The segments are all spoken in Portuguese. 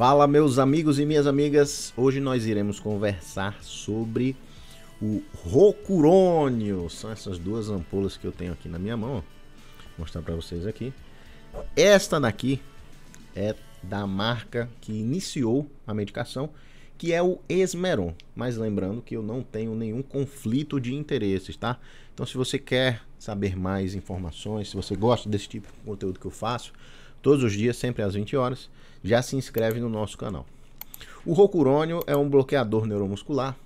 Fala, meus amigos e minhas amigas. Hoje nós iremos conversar sobre o Rocurônio. São essas duas ampolas que eu tenho aqui na minha mão. Vou mostrar para vocês aqui. Esta daqui é da marca que iniciou a medicação, que é o Esmeron. Mas lembrando que eu não tenho nenhum conflito de interesses, tá? Então, se você quer saber mais informações, se você gosta desse tipo de conteúdo que eu faço, todos os dias, sempre às 20 horas, já se inscreve no nosso canal. O rocurônio é um bloqueador neuromuscular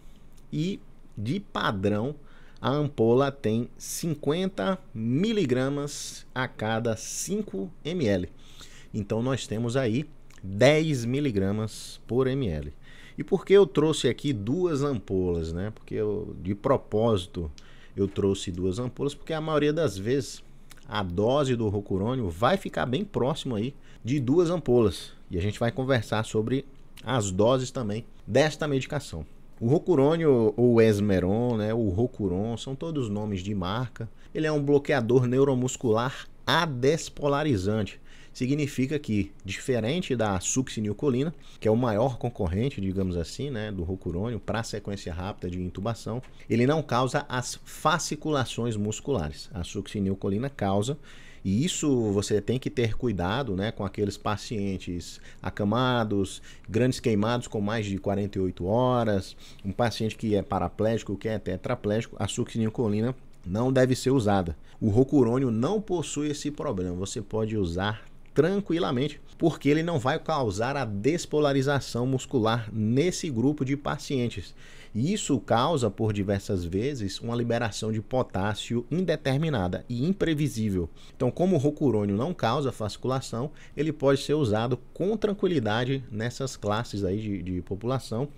e, de padrão, a ampola tem 50 miligramas a cada 5 ml. Então nós temos aí 10 miligramas por ml. E por que eu trouxe aqui duas ampolas, né? Porque eu, de propósito eu trouxe duas ampolas, porque a maioria das vezes a dose do rocurônio vai ficar bem próximo aí de duas ampolas. E a gente vai conversar sobre as doses também desta medicação. O rocurônio ou esmeron, né, o rocuron, são todos nomes de marca. Ele é um bloqueador neuromuscular adespolarizante significa que, diferente da succinilcolina, que é o maior concorrente, digamos assim, né, do rocurônio para sequência rápida de intubação, ele não causa as fasciculações musculares. A succinilcolina causa e isso você tem que ter cuidado né, com aqueles pacientes acamados, grandes queimados com mais de 48 horas, um paciente que é paraplégico, que é tetraplégico, a succinilcolina não deve ser usada. O rocurônio não possui esse problema, você pode usar tranquilamente, porque ele não vai causar a despolarização muscular nesse grupo de pacientes. Isso causa, por diversas vezes, uma liberação de potássio indeterminada e imprevisível. Então, como o rocurônio não causa fasciculação, ele pode ser usado com tranquilidade nessas classes aí de, de população.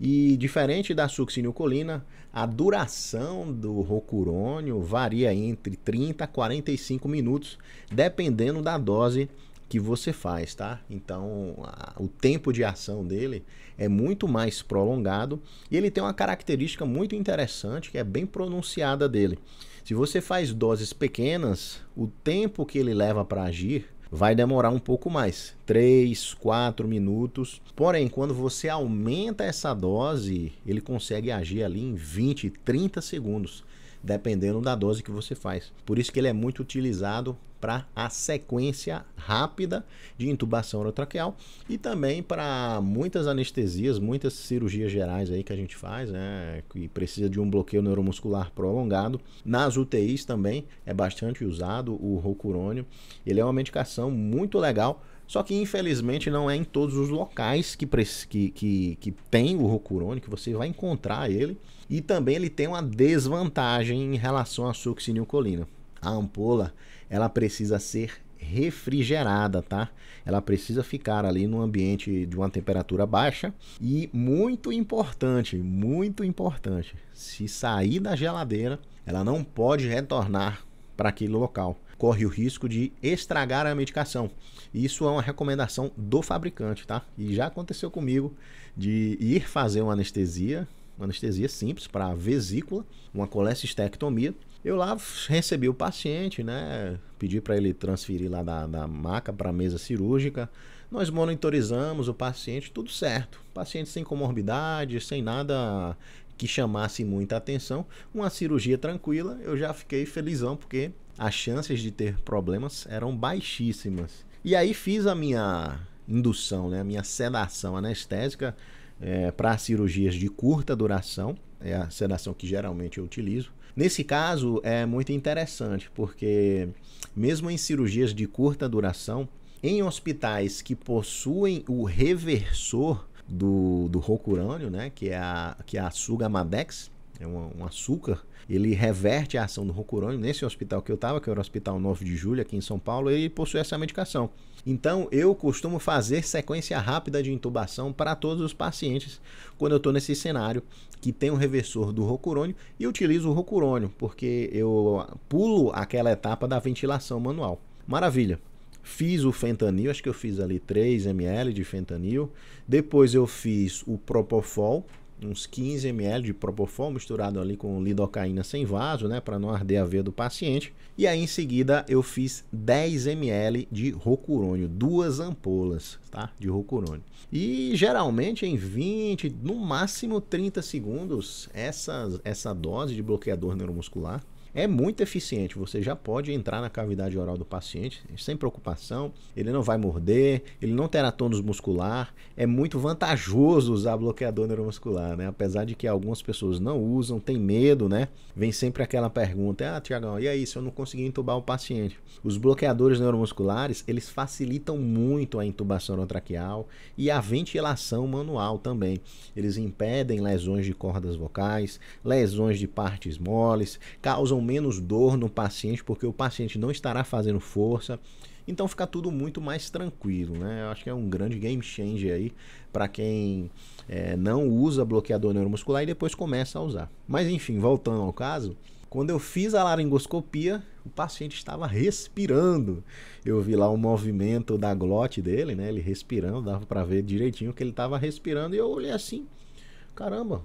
E diferente da succinilcolina, a duração do rocurônio varia entre 30 a 45 minutos, dependendo da dose que você faz, tá? Então, a, o tempo de ação dele é muito mais prolongado e ele tem uma característica muito interessante que é bem pronunciada dele. Se você faz doses pequenas, o tempo que ele leva para agir vai demorar um pouco mais 3, 4 minutos. Porém, quando você aumenta essa dose, ele consegue agir ali em 20, 30 segundos dependendo da dose que você faz. Por isso que ele é muito utilizado para a sequência rápida de intubação orotraqueal e também para muitas anestesias, muitas cirurgias gerais aí que a gente faz, né, que precisa de um bloqueio neuromuscular prolongado. Nas UTIs também é bastante usado o rocurônio. Ele é uma medicação muito legal só que infelizmente não é em todos os locais que, que, que, que tem o Rocurone que você vai encontrar ele. E também ele tem uma desvantagem em relação à succinilcolina. A ampola ela precisa ser refrigerada, tá? Ela precisa ficar ali num ambiente de uma temperatura baixa e muito importante, muito importante, se sair da geladeira, ela não pode retornar para aquele local corre o risco de estragar a medicação. Isso é uma recomendação do fabricante, tá? E já aconteceu comigo de ir fazer uma anestesia, uma anestesia simples para vesícula, uma colecistectomia. Eu lá recebi o paciente, né? Pedi para ele transferir lá da, da maca para a mesa cirúrgica. Nós monitorizamos o paciente, tudo certo. Paciente sem comorbidade, sem nada que chamasse muita atenção. Uma cirurgia tranquila, eu já fiquei felizão porque as chances de ter problemas eram baixíssimas. E aí fiz a minha indução, né, a minha sedação anestésica é, para cirurgias de curta duração, é a sedação que geralmente eu utilizo. Nesse caso é muito interessante, porque mesmo em cirurgias de curta duração, em hospitais que possuem o reversor do, do rocurânio, né, que é a, que é a Sugamadex, é um, um, açúcar, ele reverte a ação do rocurônio. Nesse hospital que eu estava, que era o Hospital 9 de Julho, aqui em São Paulo, ele possui essa medicação. Então, eu costumo fazer sequência rápida de intubação para todos os pacientes quando eu estou nesse cenário que tem um reversor do Rocurônio e utilizo o Rocurônio, porque eu pulo aquela etapa da ventilação manual. Maravilha! Fiz o fentanil, acho que eu fiz ali 3 ml de fentanil. Depois eu fiz o propofol, uns 15 ml de propofol misturado ali com lidocaína sem vaso, né, para não arder a veia do paciente. E aí em seguida eu fiz 10 ml de rocurônio, duas ampolas, tá? De rocurônio. E geralmente em 20, no máximo 30 segundos, essa, essa dose de bloqueador neuromuscular é muito eficiente. Você já pode entrar na cavidade oral do paciente sem preocupação, ele não vai morder, ele não terá tônus muscular. É muito vantajoso usar bloqueador neuromuscular, né? Apesar de que algumas pessoas não usam, tem medo, né? Vem sempre aquela pergunta: "Ah, Tiagão, e aí se eu não conseguir intubar o paciente?". Os bloqueadores neuromusculares, eles facilitam muito a intubação orotraqueal e a ventilação manual também. Eles impedem lesões de cordas vocais, lesões de partes moles, causam causam menos dor no paciente, porque o paciente não estará fazendo força. Então fica tudo muito mais tranquilo, né? Eu acho que é um grande game changer aí para quem é, não usa bloqueador neuromuscular e depois começa a usar. Mas enfim, voltando ao caso, quando eu fiz a laringoscopia, o paciente estava respirando. Eu vi lá o movimento da glote dele, né? Ele respirando, dava para ver direitinho que ele estava respirando. E eu olhei assim, caramba,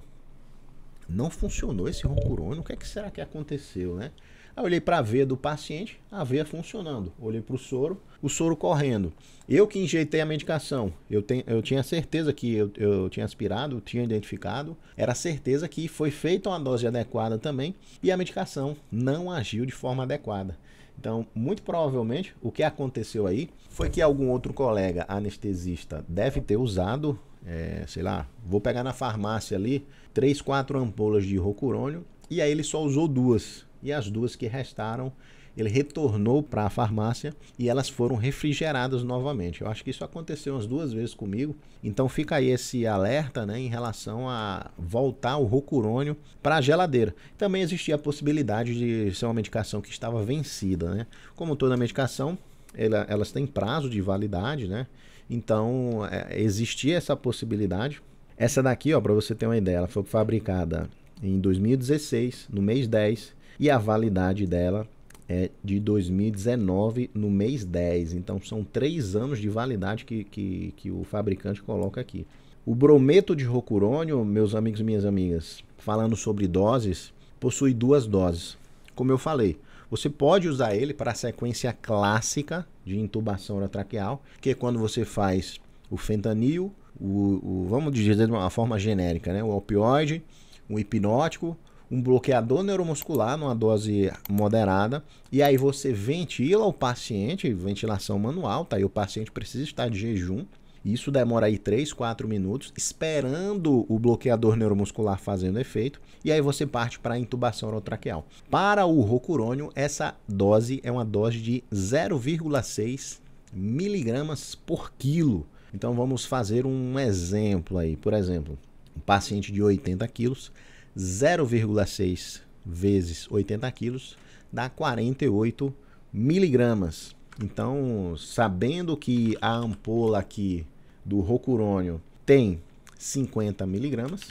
não funcionou esse roncurônio, o que, é que será que aconteceu, né? Aí eu olhei para a veia do paciente, a veia funcionando. Olhei para o soro, o soro correndo. Eu que injeitei a medicação, eu, eu tinha certeza que eu, eu tinha aspirado, tinha identificado, era certeza que foi feita uma dose adequada também e a medicação não agiu de forma adequada. Então, muito provavelmente, o que aconteceu aí foi que algum outro colega anestesista deve ter usado é, sei lá, vou pegar na farmácia ali três, quatro ampolas de rocurônio e aí ele só usou duas. E as duas que restaram, ele retornou para a farmácia e elas foram refrigeradas novamente. Eu acho que isso aconteceu umas duas vezes comigo. Então fica aí esse alerta né, em relação a voltar o rocurônio para a geladeira. Também existia a possibilidade de ser uma medicação que estava vencida. Né? Como toda medicação, ela, elas têm prazo de validade, né? Então, é, existia essa possibilidade. Essa daqui, ó, para você ter uma ideia, ela foi fabricada em 2016, no mês 10, e a validade dela é de 2019, no mês 10. Então, são três anos de validade que, que, que o fabricante coloca aqui. O brometo de rocurônio, meus amigos e minhas amigas, falando sobre doses, possui duas doses. Como eu falei, você pode usar ele para a sequência clássica de intubação orotraqueal, que é quando você faz o fentanil, o, o vamos dizer de uma forma genérica, né? o opioide, um hipnótico, um bloqueador neuromuscular numa dose moderada, e aí você ventila o paciente, ventilação manual, tá? E o paciente precisa estar de jejum isso demora aí 3, 4 minutos, esperando o bloqueador neuromuscular fazendo efeito, e aí você parte para a intubação orotraqueal. Para o rocurônio, essa dose é uma dose de 0,6 miligramas por quilo. Então vamos fazer um exemplo aí. Por exemplo, um paciente de 80 quilos, 0,6 vezes 80 quilos dá 48 miligramas. Então, sabendo que a ampola aqui do rocurônio tem 50 miligramas,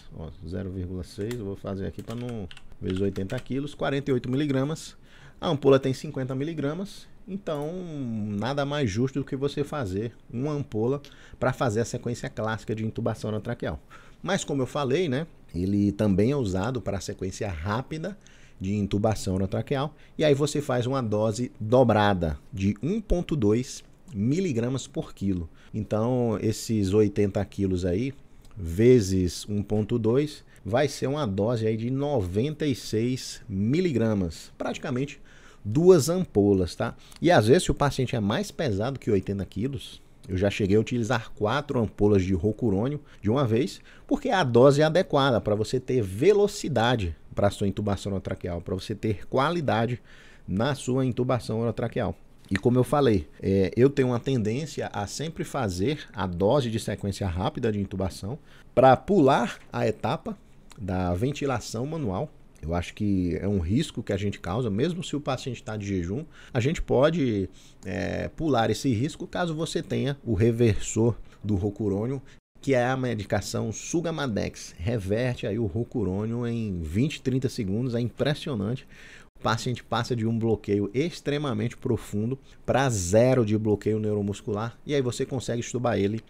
0,6, vou fazer aqui para não vezes 80 quilos, 48 miligramas. A ampola tem 50 miligramas, então nada mais justo do que você fazer uma ampola para fazer a sequência clássica de intubação traqueal Mas como eu falei, né, ele também é usado para a sequência rápida de intubação traqueal e aí você faz uma dose dobrada de 1.2 miligramas por quilo. Então, esses 80 quilos aí, vezes 1,2, vai ser uma dose aí de 96 miligramas, praticamente duas ampolas, tá? E às vezes, se o paciente é mais pesado que 80 quilos, eu já cheguei a utilizar quatro ampolas de rocurônio de uma vez, porque é a dose é adequada para você ter velocidade para a sua intubação orotraqueal, para você ter qualidade na sua intubação orotraqueal. E como eu falei, é, eu tenho uma tendência a sempre fazer a dose de sequência rápida de intubação para pular a etapa da ventilação manual. Eu acho que é um risco que a gente causa, mesmo se o paciente está de jejum, a gente pode é, pular esse risco caso você tenha o reversor do rocurônio que é a medicação Sugamadex. Reverte aí o rocurônio em 20, 30 segundos. É impressionante passa, a gente passa de um bloqueio extremamente profundo para zero de bloqueio neuromuscular e aí você consegue estubar ele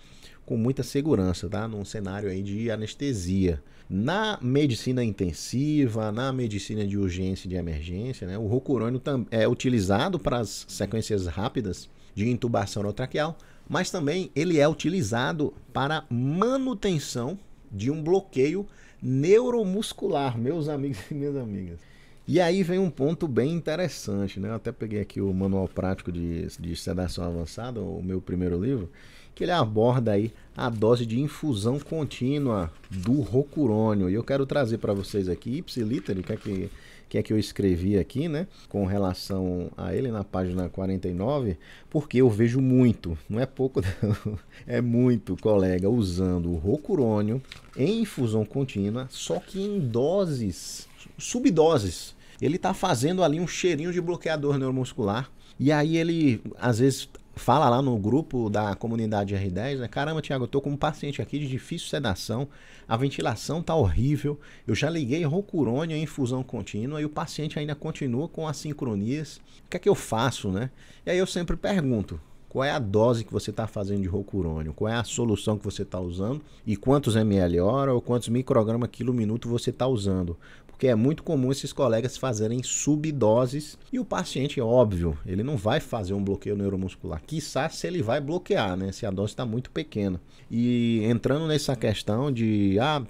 com muita segurança, tá? Num cenário aí de anestesia. Na medicina intensiva, na medicina de urgência e de emergência, né, o rocurônio é utilizado para as sequências rápidas de intubação traqueal, mas também ele é utilizado para manutenção de um bloqueio neuromuscular, meus amigos e minhas amigas. E aí vem um ponto bem interessante, né? Eu até peguei aqui o Manual Prático de, de Sedação Avançada, o meu primeiro livro, que ele aborda aí a dose de infusão contínua do rocurônio. E eu quero trazer para vocês aqui, ipsiliter, o que é que que é que eu escrevi aqui, né, com relação a ele na página 49, porque eu vejo muito, não é pouco, não, é muito colega usando o rocurônio em infusão contínua, só que em doses, subdoses. Ele está fazendo ali um cheirinho de bloqueador neuromuscular. E aí ele às vezes fala lá no grupo da comunidade R10, né? Caramba, Thiago eu tô com um paciente aqui de difícil sedação, a ventilação tá horrível, eu já liguei rocurônio em infusão contínua e o paciente ainda continua com as sincronias O que é que eu faço, né? E aí eu sempre pergunto, qual é a dose que você está fazendo de rocurônio, qual é a solução que você está usando e quantos ml hora ou quantos microgramas quilo minuto você está usando. Porque é muito comum esses colegas fazerem subdoses e o paciente, é óbvio, ele não vai fazer um bloqueio neuromuscular, quiçá se ele vai bloquear, né? Se a dose está muito pequena. E entrando nessa questão de, ah,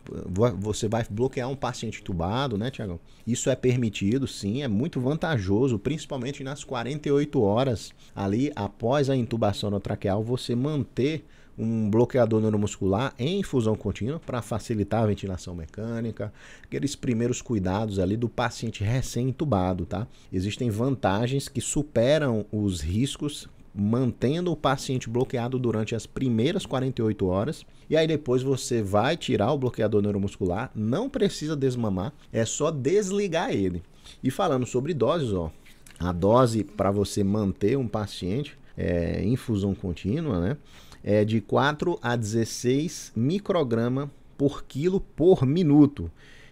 você vai bloquear um paciente entubado, né, Tiagão? Isso é permitido, sim, é muito vantajoso, principalmente nas 48 horas ali após a intubação intubação traqueal, você manter um bloqueador neuromuscular em infusão contínua para facilitar a ventilação mecânica, aqueles primeiros cuidados ali do paciente recém-intubado, tá? Existem vantagens que superam os riscos mantendo o paciente bloqueado durante as primeiras 48 horas. E aí depois você vai tirar o bloqueador neuromuscular, não precisa desmamar, é só desligar ele. E falando sobre doses, ó, a dose para você manter um paciente é, infusão contínua, né? É de 4 a 16 micrograma por quilo por minuto.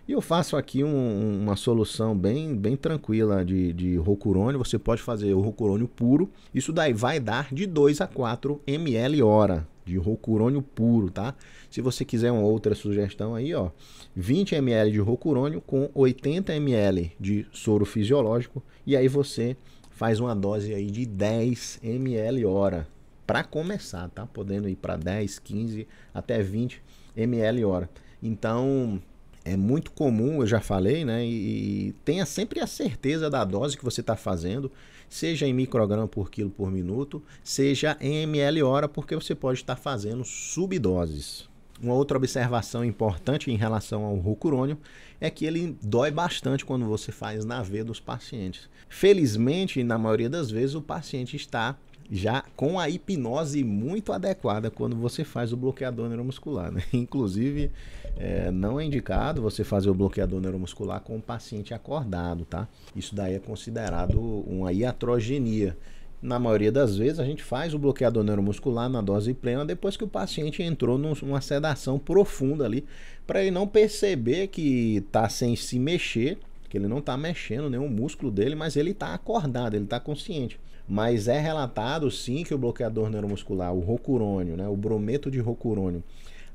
E eu faço aqui um, uma solução bem, bem tranquila de, de rocurônio. Você pode fazer o rocurônio puro. Isso daí vai dar de 2 a 4 ml hora de rocurônio puro, tá? Se você quiser uma outra sugestão aí, ó, 20 ml de rocurônio com 80 ml de soro fisiológico e aí você faz uma dose aí de 10 ml hora. Para começar, tá? Podendo ir para 10, 15, até 20 ml hora. Então, é muito comum, eu já falei, né? E, tenha sempre a certeza da dose que você está fazendo, seja em micrograma por quilo por minuto, seja em ml hora, porque você pode estar tá fazendo subdoses. Uma outra observação importante em relação ao rucurônio é que ele dói bastante quando você faz na veia dos pacientes. Felizmente, na maioria das vezes, o paciente está já com a hipnose muito adequada quando você faz o bloqueador neuromuscular. Né? Inclusive, é, não é indicado você fazer o bloqueador neuromuscular com o paciente acordado, tá? Isso daí é considerado uma iatrogenia na maioria das vezes, a gente faz o bloqueador neuromuscular na dose plena depois que o paciente entrou numa sedação profunda ali, para ele não perceber que está sem se mexer, que ele não está mexendo nenhum músculo dele, mas ele está acordado, ele está consciente. Mas é relatado sim que o bloqueador neuromuscular, o rocurônio, né, o brometo de rocurônio,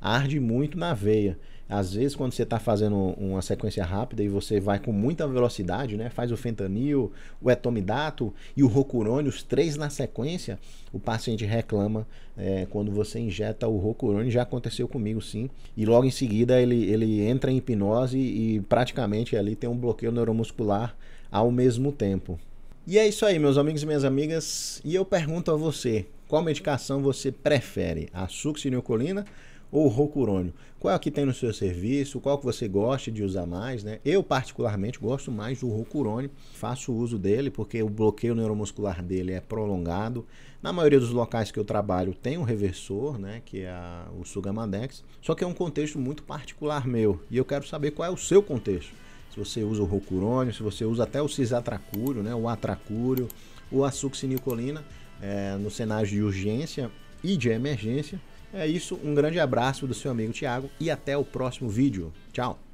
arde muito na veia. Às vezes, quando você está fazendo uma sequência rápida e você vai com muita velocidade, né? faz o fentanil, o etomidato e o rocurone, os três na sequência, o paciente reclama é, quando você injeta o rocurone. Já aconteceu comigo, sim. E logo em seguida ele, ele entra em hipnose e praticamente ali tem um bloqueio neuromuscular ao mesmo tempo. E é isso aí, meus amigos e minhas amigas. E eu pergunto a você, qual medicação você prefere? A succinilcolina? ou rocurônio? Qual é que tem no seu serviço? Qual é que você gosta de usar mais? Né? Eu, particularmente, gosto mais do rocurônio. Faço uso dele porque o bloqueio neuromuscular dele é prolongado. Na maioria dos locais que eu trabalho tem um reversor, né, que é a, o Sugamadex. Só que é um contexto muito particular meu e eu quero saber qual é o seu contexto. Se você usa o rocurônio, se você usa até o cisatracúrio, né, o atracúrio, o açúcar é, eh, no cenário de urgência e de emergência. É isso, um grande abraço do seu amigo Tiago e até o próximo vídeo. Tchau!